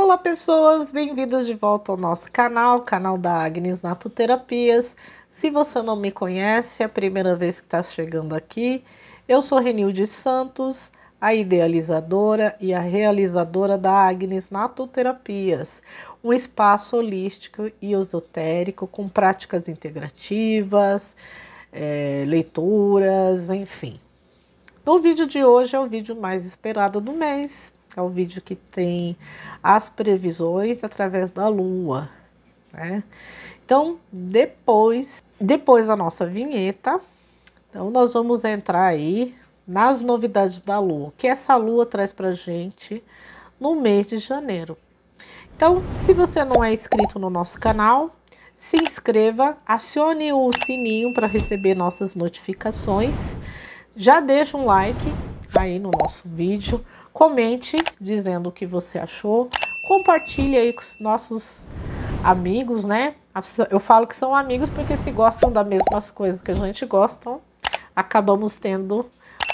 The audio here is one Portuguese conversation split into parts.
Olá pessoas, bem-vindas de volta ao nosso canal, canal da Agnes Natoterapias. Se você não me conhece, é a primeira vez que está chegando aqui. Eu sou Renilde Santos, a idealizadora e a realizadora da Agnes Natoterapias, um espaço holístico e esotérico com práticas integrativas, é, leituras, enfim. No vídeo de hoje é o vídeo mais esperado do mês, que é o vídeo que tem as previsões através da lua, né? Então, depois, depois da nossa vinheta, então nós vamos entrar aí nas novidades da lua, que essa lua traz pra gente no mês de janeiro. Então, se você não é inscrito no nosso canal, se inscreva, acione o sininho para receber nossas notificações. Já deixa um like aí no nosso vídeo, Comente dizendo o que você achou. Compartilhe aí com os nossos amigos, né? Eu falo que são amigos porque se gostam das mesmas coisas que a gente gosta, acabamos tendo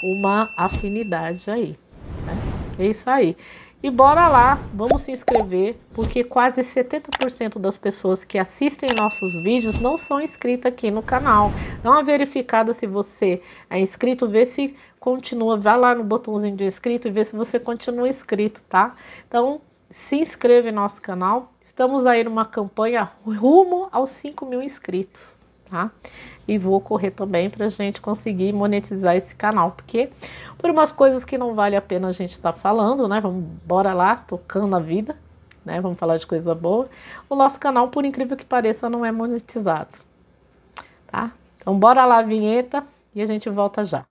uma afinidade aí. Né? É isso aí. E bora lá, vamos se inscrever, porque quase 70% das pessoas que assistem nossos vídeos não são inscritas aqui no canal. Dá uma verificada se você é inscrito, vê se continua, vá lá no botãozinho de inscrito e vê se você continua inscrito, tá? Então, se inscreva em nosso canal. Estamos aí numa campanha rumo aos 5 mil inscritos, tá? E vou correr também para a gente conseguir monetizar esse canal, porque por umas coisas que não vale a pena a gente estar tá falando, né? Vamos bora lá, tocando a vida, né? Vamos falar de coisa boa. O nosso canal, por incrível que pareça, não é monetizado, tá? Então bora lá, vinheta, e a gente volta já.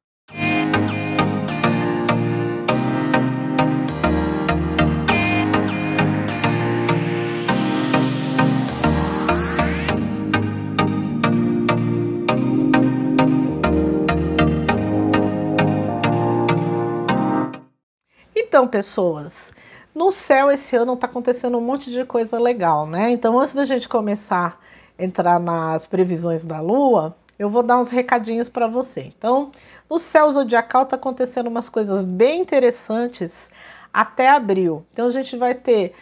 Então, pessoas. No céu, esse ano está acontecendo um monte de coisa legal, né? Então, antes da gente começar a entrar nas previsões da Lua, eu vou dar uns recadinhos para você. Então, no céu zodiacal está acontecendo umas coisas bem interessantes até abril. Então, a gente vai ter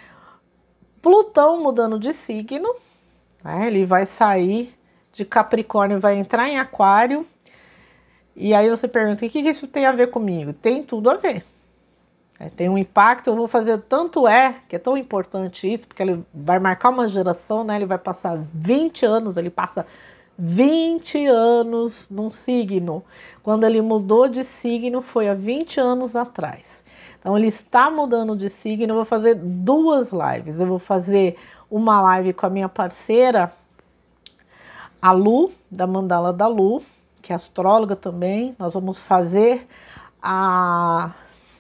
Plutão mudando de signo, né? ele vai sair de Capricórnio, vai entrar em Aquário. E aí você pergunta: o que, que isso tem a ver comigo? Tem tudo a ver. É, tem um impacto, eu vou fazer tanto é, que é tão importante isso, porque ele vai marcar uma geração, né? Ele vai passar 20 anos, ele passa 20 anos num signo. Quando ele mudou de signo foi há 20 anos atrás. Então ele está mudando de signo, eu vou fazer duas lives. Eu vou fazer uma live com a minha parceira, a Lu, da Mandala da Lu, que é astróloga também. Nós vamos fazer a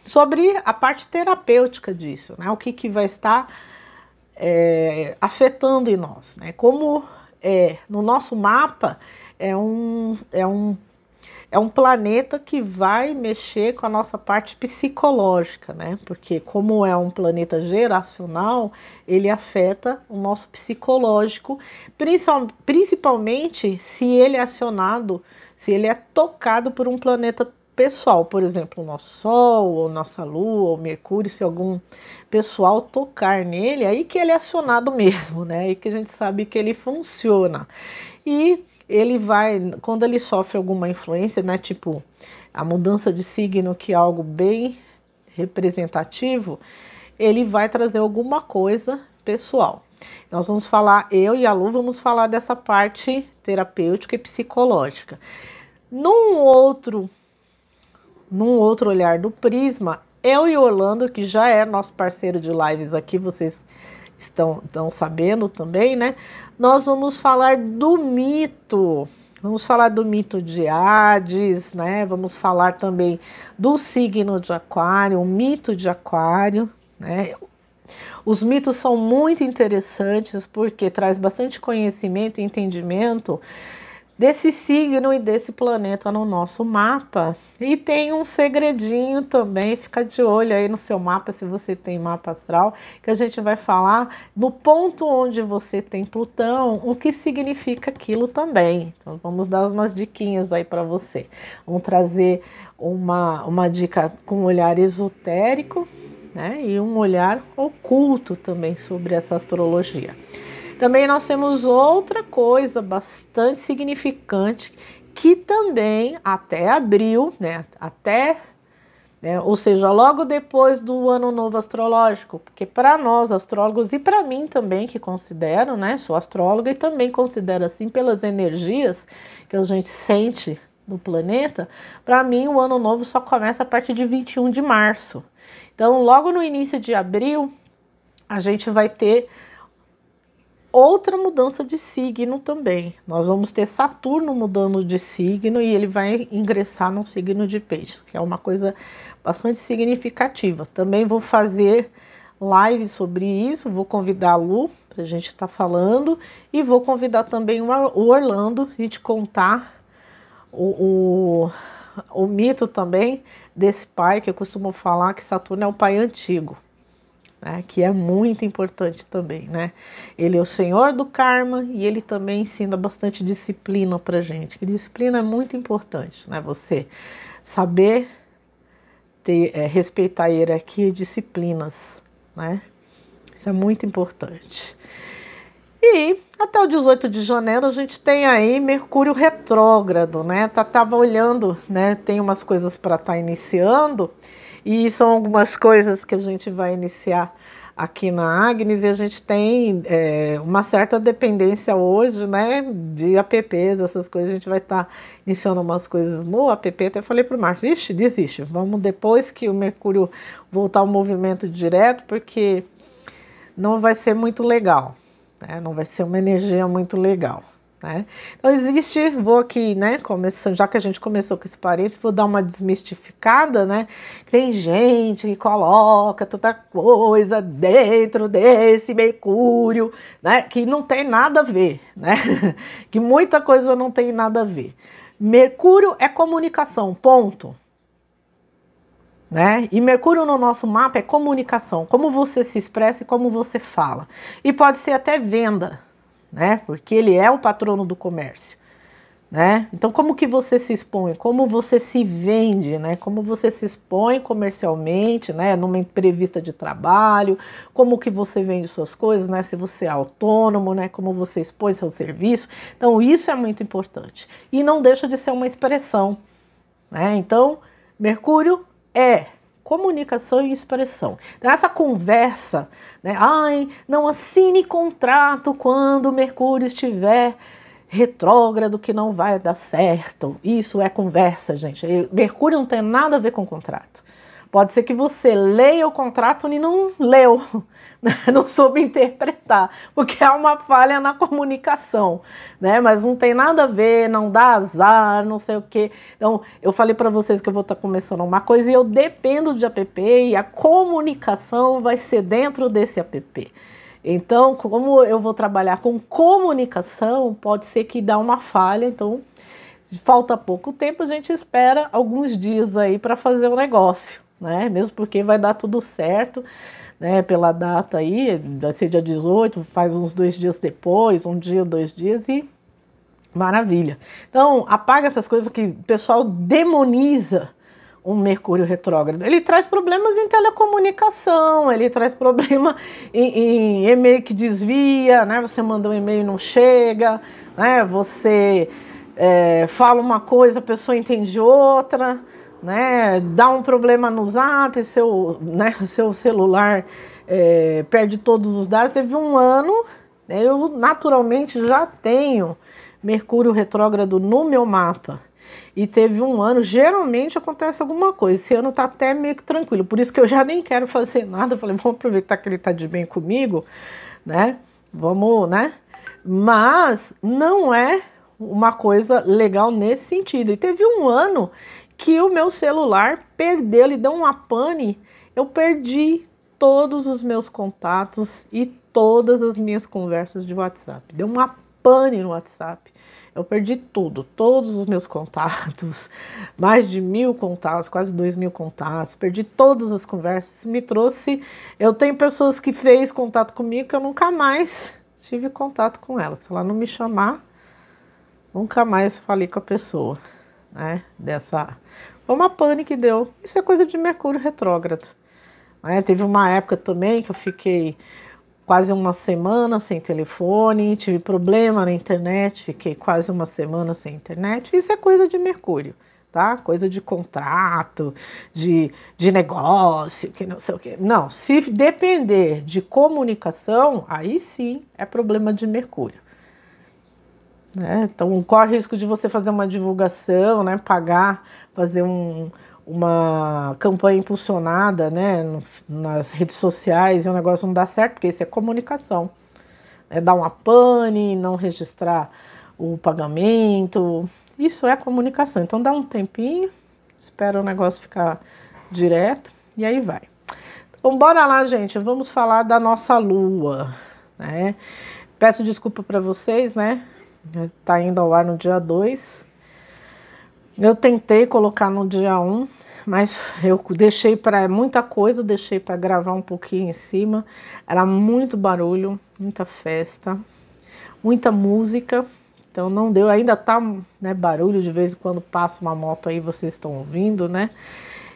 sobre a parte terapêutica disso, né? O que, que vai estar é, afetando em nós, né? Como é, no nosso mapa é um, é, um, é um planeta que vai mexer com a nossa parte psicológica, né? Porque como é um planeta geracional, ele afeta o nosso psicológico, principalmente se ele é acionado, se ele é tocado por um planeta pessoal, por exemplo, o nosso Sol, ou nossa Lua, ou Mercúrio, se algum pessoal tocar nele, é aí que ele é acionado mesmo, né? É aí que a gente sabe que ele funciona. E ele vai, quando ele sofre alguma influência, né? Tipo, a mudança de signo, que é algo bem representativo, ele vai trazer alguma coisa pessoal. Nós vamos falar, eu e a Lu vamos falar dessa parte terapêutica e psicológica. Num outro num outro olhar do prisma, eu e Orlando, que já é nosso parceiro de lives aqui, vocês estão, estão sabendo também, né? Nós vamos falar do mito. Vamos falar do mito de Hades, né? Vamos falar também do signo de Aquário, o mito de Aquário, né? Os mitos são muito interessantes porque traz bastante conhecimento e entendimento desse signo e desse planeta no nosso mapa. E tem um segredinho também, fica de olho aí no seu mapa, se você tem mapa astral, que a gente vai falar no ponto onde você tem Plutão, o que significa aquilo também. Então vamos dar umas diquinhas aí para você. Vamos trazer uma, uma dica com um olhar esotérico, né? E um olhar oculto também sobre essa astrologia. Também nós temos outra coisa bastante significante que também até abril, né, até né, ou seja, logo depois do ano novo astrológico, porque para nós astrólogos e para mim também que considero, né, sou astróloga e também considero assim pelas energias que a gente sente no planeta, para mim o ano novo só começa a partir de 21 de março. Então, logo no início de abril, a gente vai ter outra mudança de signo também. Nós vamos ter Saturno mudando de signo e ele vai ingressar no signo de peixes, que é uma coisa bastante significativa. Também vou fazer live sobre isso, vou convidar a Lu para a gente estar tá falando e vou convidar também o Orlando a gente contar o, o, o mito também desse pai que eu costumo falar que Saturno é o pai antigo né, que é muito importante também, né? Ele é o senhor do karma e ele também ensina bastante disciplina para gente. Que disciplina é muito importante, né? Você saber ter, é, respeitar a hierarquia e disciplinas, né? Isso é muito importante. E até o 18 de janeiro a gente tem aí Mercúrio retrógrado, né? Tá, tava olhando, né? Tem umas coisas para estar tá iniciando e são algumas coisas que a gente vai iniciar aqui na Agnes e a gente tem é, uma certa dependência hoje, né, de apps, essas coisas, a gente vai estar tá iniciando umas coisas no app, até falei para o Marcos, ixi, desiste, vamos depois que o Mercúrio voltar ao movimento direto, porque não vai ser muito legal, né? não vai ser uma energia muito legal. Né? Então existe, vou aqui, né, começando, já que a gente começou com esse parênteses, vou dar uma desmistificada, né? Tem gente que coloca toda coisa dentro desse Mercúrio, né, que não tem nada a ver, né? que muita coisa não tem nada a ver. Mercúrio é comunicação, ponto né? E Mercúrio no nosso mapa é comunicação, como você se expressa e como você fala. E pode ser até venda, né? Porque ele é o patrono do comércio, né? Então, como que você se expõe? Como você se vende, né? Como você se expõe comercialmente, né? Numa entrevista de trabalho, como que você vende suas coisas, né? Se você é autônomo, né? Como você expõe seu serviço. Então, isso é muito importante. E não deixa de ser uma expressão, né? Então, Mercúrio é comunicação e expressão. Então, essa conversa, né? Ai, não assine contrato quando Mercúrio estiver retrógrado que não vai dar certo. Isso é conversa, gente. Mercúrio não tem nada a ver com contrato. Pode ser que você leia o contrato e não leu, né? não soube interpretar, porque há uma falha na comunicação, né? Mas não tem nada a ver, não dá azar, não sei o quê. Então, eu falei para vocês que eu vou estar tá começando uma coisa e eu dependo de app e a comunicação vai ser dentro desse app. Então, como eu vou trabalhar com comunicação, pode ser que dá uma falha, então falta pouco tempo, a gente espera alguns dias aí para fazer o negócio né? Mesmo porque vai dar tudo certo, né? Pela data aí, vai ser dia 18, faz uns dois dias depois, um dia, dois dias e maravilha. Então, apaga essas coisas que o pessoal demoniza um Mercúrio retrógrado. Ele traz problemas em telecomunicação, ele traz problema em, em e-mail que desvia, né? Você manda um e-mail e não chega, né? Você é, fala uma coisa, a pessoa entende outra né? Dá um problema no zap, seu, né, seu celular é, perde todos os dados. Teve um ano, né, eu naturalmente já tenho Mercúrio retrógrado no meu mapa. E teve um ano, geralmente acontece alguma coisa. Esse ano tá até meio que tranquilo, por isso que eu já nem quero fazer nada. Eu falei, vamos aproveitar que ele tá de bem comigo, né? Vamos, né? Mas não é uma coisa legal nesse sentido. E teve um ano que o meu celular perdeu, ele deu uma pane, eu perdi todos os meus contatos e todas as minhas conversas de WhatsApp. Deu uma pane no WhatsApp. Eu perdi tudo, todos os meus contatos, mais de mil contatos, quase dois mil contatos, perdi todas as conversas, me trouxe. Eu tenho pessoas que fez contato comigo que eu nunca mais tive contato com ela. Se ela não me chamar, nunca mais falei com a pessoa né? Dessa. Foi uma pane que deu. Isso é coisa de Mercúrio retrógrado. Né? Teve uma época também que eu fiquei quase uma semana sem telefone, tive problema na internet, fiquei quase uma semana sem internet. Isso é coisa de Mercúrio, tá? Coisa de contrato, de, de negócio, que não sei o que. Não, se depender de comunicação, aí sim é problema de Mercúrio. Né? Então, corre o risco de você fazer uma divulgação, né? pagar, fazer um, uma campanha impulsionada né? nas redes sociais e o negócio não dá certo, porque isso é comunicação. É dar uma pane, não registrar o pagamento, isso é comunicação. Então, dá um tempinho, espera o negócio ficar direto e aí vai. Então, bora lá, gente, vamos falar da nossa lua, né? Peço desculpa para vocês, né? Né? tá indo ao ar no dia 2. Eu tentei colocar no dia 1, um, mas eu deixei para é muita coisa, deixei para gravar um pouquinho em cima. Era muito barulho, muita festa, muita música. Então não deu, ainda tá, né, barulho de vez em quando passa uma moto aí, vocês estão ouvindo, né?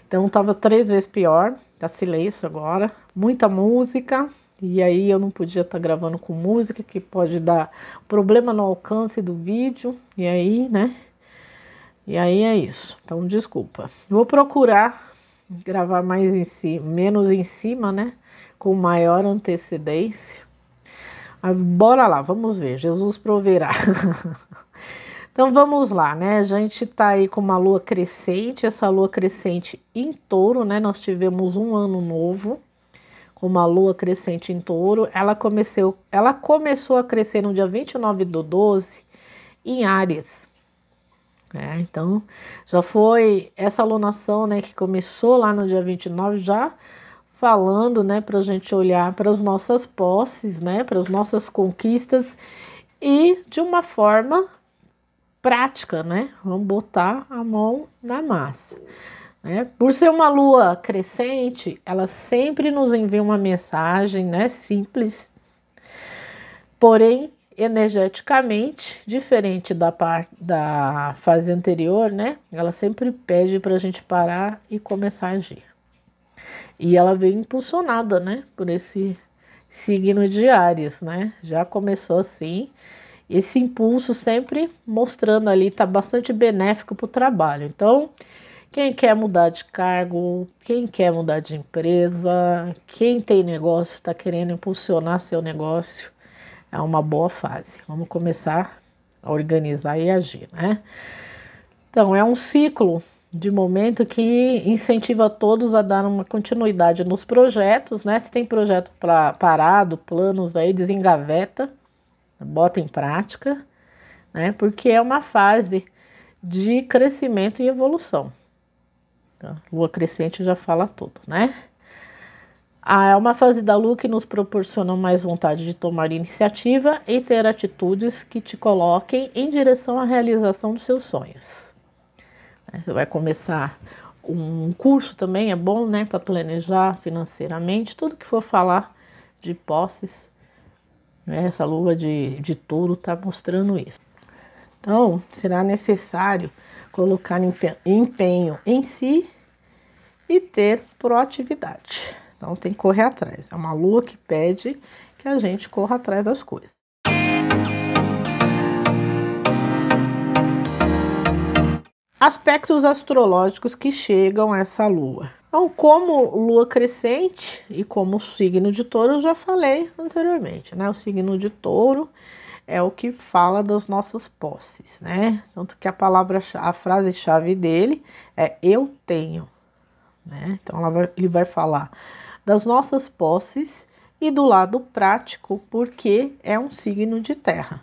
Então tava três vezes pior, tá silêncio agora, muita música, e aí eu não podia estar tá gravando com música, que pode dar problema no alcance do vídeo. E aí, né? E aí é isso. Então, desculpa. Vou procurar gravar mais em cima, menos em cima, né? Com maior antecedência. Ah, bora lá, vamos ver. Jesus proverá. então vamos lá, né? A gente tá aí com uma lua crescente, essa lua crescente em touro, né? Nós tivemos um ano novo com a lua crescente em touro, ela, começou ela começou a crescer no dia 29 do 12 em Ares. É, então, já foi essa alunação né, que começou lá no dia 29, já falando né, para a gente olhar para as nossas posses, né, para as nossas conquistas e de uma forma prática, né? Vamos botar a mão na massa. Né? Por ser uma lua crescente, ela sempre nos envia uma mensagem né, simples, porém energeticamente diferente da parte da fase anterior, né? Ela sempre pede para a gente parar e começar a agir. E ela veio impulsionada, né? Por esse signo de Ares, né? Já começou assim. Esse impulso sempre mostrando ali, tá bastante benéfico para o trabalho. Então, quem quer mudar de cargo, quem quer mudar de empresa, quem tem negócio, está querendo impulsionar seu negócio, é uma boa fase. Vamos começar a organizar e agir, né? Então, é um ciclo de momento que incentiva todos a dar uma continuidade nos projetos, né? Se tem projeto pra, parado, planos aí, desengaveta, bota em prática, né? Porque é uma fase de crescimento e evolução. Lua crescente já fala tudo, né? Ah, é uma fase da lua que nos proporciona mais vontade de tomar iniciativa e ter atitudes que te coloquem em direção à realização dos seus sonhos. É, você vai começar um curso também, é bom, né, para planejar financeiramente, tudo que for falar de posses, né, essa lua de, de touro está mostrando isso. Então, será necessário colocar empenho em si e ter proatividade. Então tem que correr atrás. É uma lua que pede que a gente corra atrás das coisas. Aspectos astrológicos que chegam a essa lua. Então, como lua crescente e como signo de touro, eu já falei anteriormente, né? O signo de touro é o que fala das nossas posses, né? Tanto que a palavra, a frase-chave dele é eu tenho, né? Então vai, ele vai falar das nossas posses e do lado prático, porque é um signo de terra,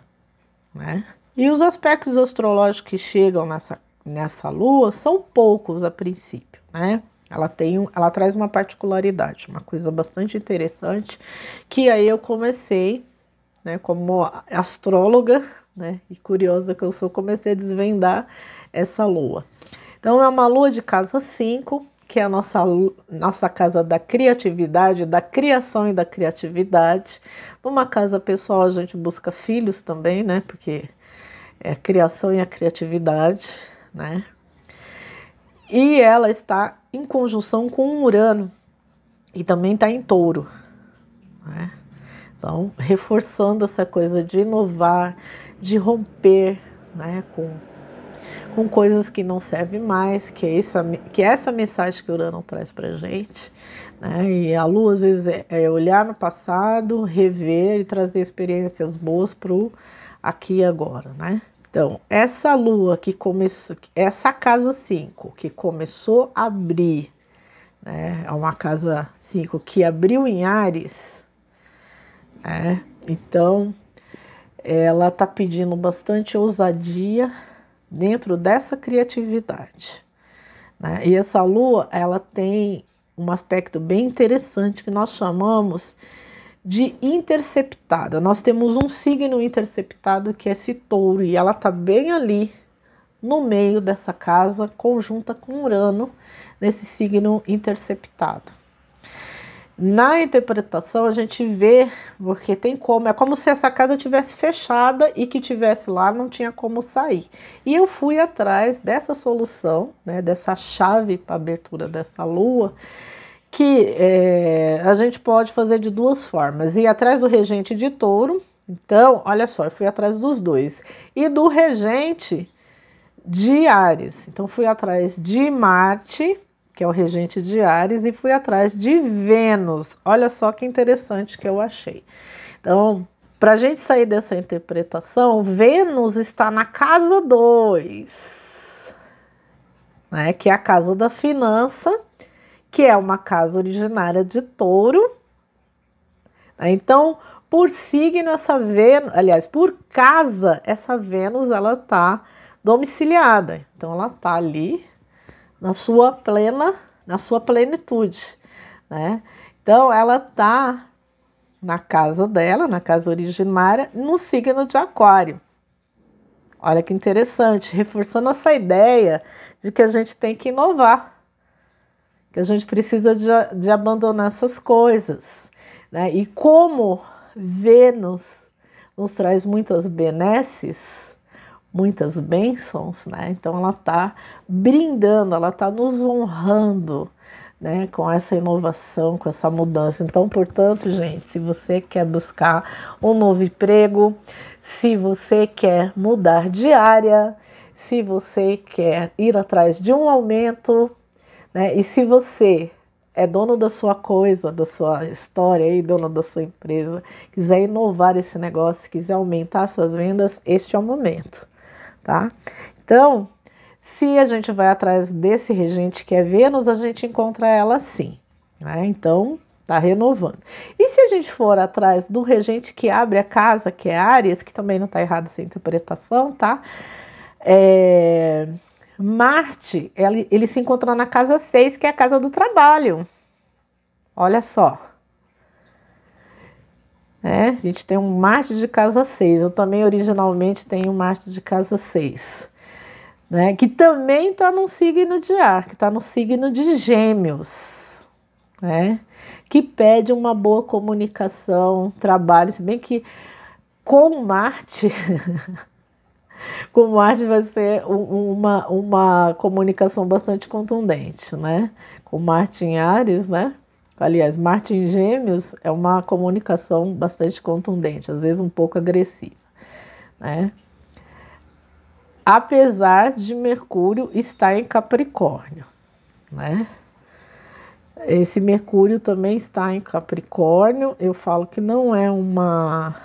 né? E os aspectos astrológicos que chegam nessa, nessa lua são poucos a princípio, né? Ela, tem, ela traz uma particularidade, uma coisa bastante interessante, que aí eu comecei né, como astróloga, né, e curiosa que eu sou, comecei a desvendar essa lua. Então é uma lua de casa 5, que é a nossa, nossa casa da criatividade, da criação e da criatividade. Numa casa pessoal a gente busca filhos também, né? Porque é a criação e a criatividade, né? E ela está em conjunção com Urano e também está em touro, né? Então, reforçando essa coisa de inovar, de romper né, com, com coisas que não servem mais, que é essa, que é essa mensagem que o Urano traz para gente. Né? E a Lua, às vezes, é, é olhar no passado, rever e trazer experiências boas para o aqui e agora. Né? Então, essa Lua que começou, essa casa 5, que começou a abrir, né? é uma casa 5 que abriu em Ares é, então, ela está pedindo bastante ousadia dentro dessa criatividade. Né? E essa lua, ela tem um aspecto bem interessante que nós chamamos de interceptada. Nós temos um signo interceptado que é esse touro, e ela está bem ali no meio dessa casa, conjunta com Urano, nesse signo interceptado. Na interpretação a gente vê, porque tem como, é como se essa casa tivesse fechada e que tivesse lá não tinha como sair. E eu fui atrás dessa solução, né, dessa chave para abertura dessa lua, que é, a gente pode fazer de duas formas: ir atrás do regente de touro. Então, olha só, eu fui atrás dos dois. E do regente de Ares. Então, fui atrás de Marte que é o regente de Ares, e fui atrás de Vênus. Olha só que interessante que eu achei. Então, para a gente sair dessa interpretação, Vênus está na casa 2, né, que é a casa da finança, que é uma casa originária de touro. Então, por signo, essa Vênus, aliás, por casa, essa Vênus, ela está domiciliada. Então, ela está ali na sua plena, na sua plenitude, né? Então ela está na casa dela, na casa originária, no signo de Aquário. Olha que interessante, reforçando essa ideia de que a gente tem que inovar, que a gente precisa de, de abandonar essas coisas, né? E como Vênus nos traz muitas benesses, muitas bênçãos, né? Então ela está brindando, ela está nos honrando, né? Com essa inovação, com essa mudança. Então, portanto, gente, se você quer buscar um novo emprego, se você quer mudar de área, se você quer ir atrás de um aumento, né? E se você é dono da sua coisa, da sua história e dono da sua empresa, quiser inovar esse negócio, quiser aumentar suas vendas, este é o momento tá? Então, se a gente vai atrás desse regente que é Vênus, a gente encontra ela sim, né? Então, tá renovando. E se a gente for atrás do regente que abre a casa, que é Ares, que também não tá errado essa interpretação, tá? É... Marte, ele, ele se encontra na casa 6, que é a casa do trabalho. Olha só. Né? A gente tem um Marte de casa 6. Eu também originalmente tenho um Marte de casa 6. Né? Que também está no signo de ar, que está no signo de gêmeos. Né? Que pede uma boa comunicação, trabalho, se bem que com Marte. com Marte vai ser uma, uma comunicação bastante contundente, né? Com Marte em Ares, né? Aliás, Marte em Gêmeos é uma comunicação bastante contundente, às vezes um pouco agressiva, né? Apesar de Mercúrio estar em Capricórnio, né? Esse Mercúrio também está em Capricórnio. Eu falo que não é uma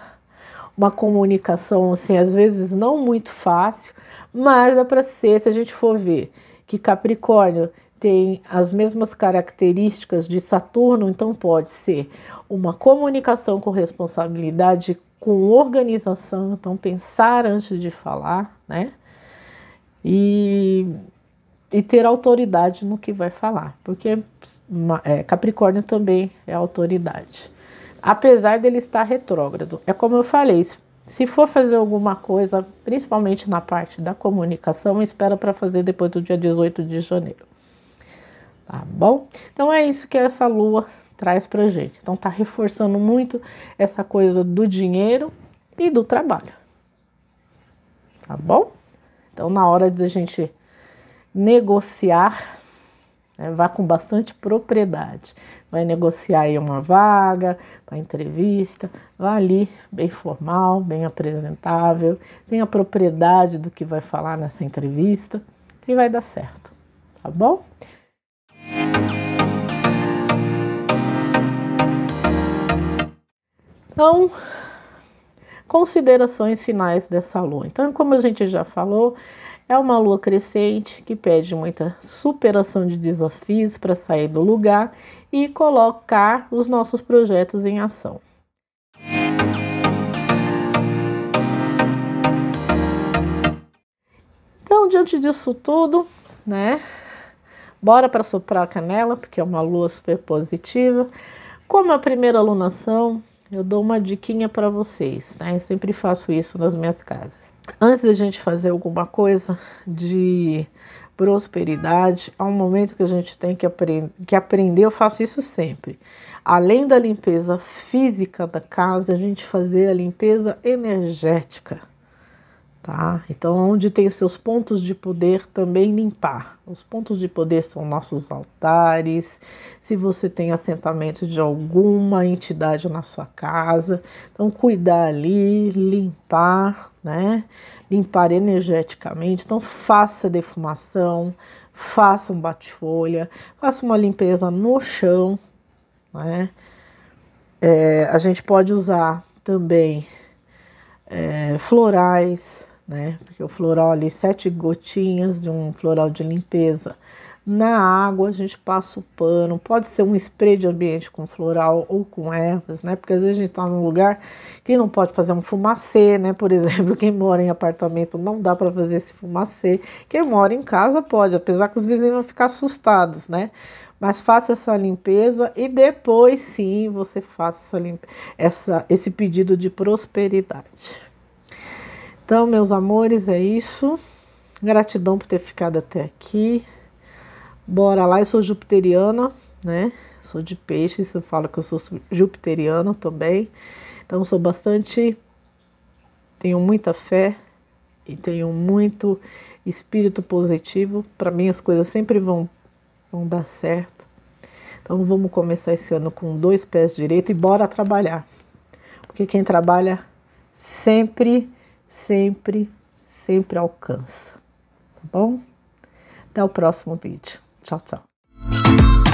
uma comunicação assim, às vezes não muito fácil, mas dá para ser se a gente for ver que Capricórnio tem as mesmas características de Saturno, então pode ser uma comunicação com responsabilidade, com organização, então pensar antes de falar, né? E, e ter autoridade no que vai falar, porque é, Capricórnio também é autoridade. Apesar dele estar retrógrado, é como eu falei, se for fazer alguma coisa, principalmente na parte da comunicação, espera para fazer depois do dia 18 de janeiro tá bom? Então é isso que essa lua traz pra gente. Então tá reforçando muito essa coisa do dinheiro e do trabalho. Tá bom? Então na hora de a gente negociar, né, vá com bastante propriedade. Vai negociar aí uma vaga, uma entrevista, vá ali bem formal, bem apresentável, tenha propriedade do que vai falar nessa entrevista e vai dar certo, tá bom? Então, considerações finais dessa lua. Então, como a gente já falou, é uma lua crescente que pede muita superação de desafios para sair do lugar e colocar os nossos projetos em ação. Então, diante disso tudo, né? Bora para soprar a canela, porque é uma lua super positiva. Como a primeira alunação, eu dou uma diquinha para vocês, né? Eu sempre faço isso nas minhas casas. Antes da gente fazer alguma coisa de prosperidade, há um momento que a gente tem que, aprend que aprender, eu faço isso sempre. Além da limpeza física da casa, a gente fazer a limpeza energética Tá? Então, onde tem os seus pontos de poder, também limpar. Os pontos de poder são nossos altares, se você tem assentamento de alguma entidade na sua casa. Então, cuidar ali, limpar, né? Limpar energeticamente. Então, faça defumação, faça um bate-folha, faça uma limpeza no chão, né? É, a gente pode usar também é, florais né? Porque o floral ali, sete gotinhas de um floral de limpeza. Na água a gente passa o pano, pode ser um spray de ambiente com floral ou com ervas, né? Porque às vezes a gente está num lugar que não pode fazer um fumacê, né? Por exemplo, quem mora em apartamento não dá para fazer esse fumacê. Quem mora em casa pode, apesar que os vizinhos vão ficar assustados, né? Mas faça essa limpeza e depois sim você faça essa, essa esse pedido de prosperidade. Então, meus amores, é isso. Gratidão por ter ficado até aqui. Bora lá, eu sou jupiteriana, né? Sou de peixe eu fala que eu sou jupiteriana também. Então, sou bastante. Tenho muita fé e tenho muito espírito positivo. Para mim, as coisas sempre vão, vão dar certo. Então, vamos começar esse ano com dois pés direito e bora trabalhar. Porque quem trabalha sempre sempre, sempre alcança. Tá bom? Até o próximo vídeo. Tchau, tchau.